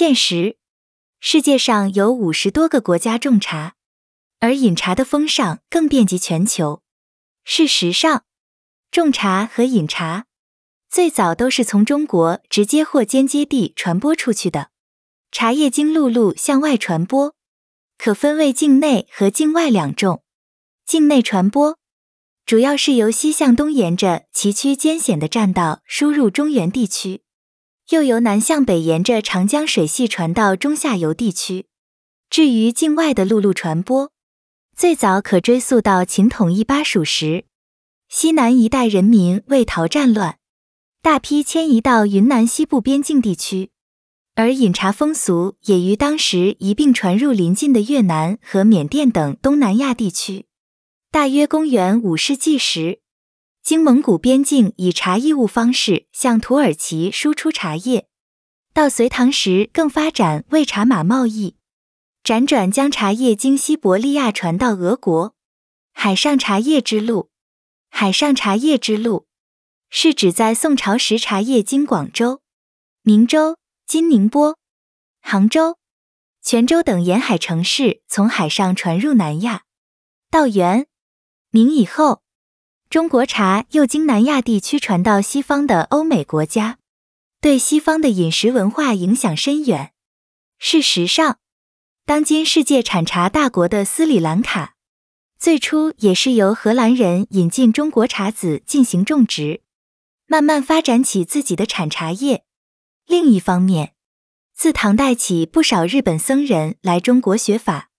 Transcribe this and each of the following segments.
现实，世界上有五十多个国家种茶，而饮茶的风尚更遍及全球。事实上，种茶和饮茶最早都是从中国直接或间接地传播出去的。茶叶经陆路向外传播，可分为境内和境外两种。境内传播主要是由西向东沿着崎岖艰险的栈道输入中原地区。又由南向北沿着长江水系传到中下游地区。至于境外的陆路传播，最早可追溯到秦统一巴蜀时，西南一带人民为逃战乱，大批迁移到云南西部边境地区，而饮茶风俗也于当时一并传入邻近的越南和缅甸等东南亚地区。大约公元五世纪时。经蒙古边境以茶义物方式向土耳其输出茶叶。到隋唐时更发展为茶马贸易，辗转将茶叶经西伯利亚传到俄国。海上茶叶之路，海上茶叶之路是指在宋朝时茶叶经广州、明州、今宁波、杭州、泉州等沿海城市从海上传入南亚。到元、明以后。中国茶又经南亚地区传到西方的欧美国家，对西方的饮食文化影响深远。事实上，当今世界产茶大国的斯里兰卡，最初也是由荷兰人引进中国茶籽进行种植，慢慢发展起自己的产茶叶。另一方面，自唐代起，不少日本僧人来中国学法，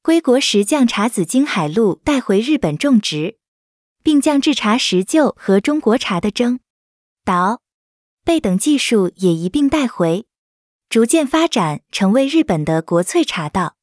归国时将茶籽经海路带回日本种植。并将制茶、石臼和中国茶的蒸、捣、焙等技术也一并带回，逐渐发展成为日本的国粹茶道。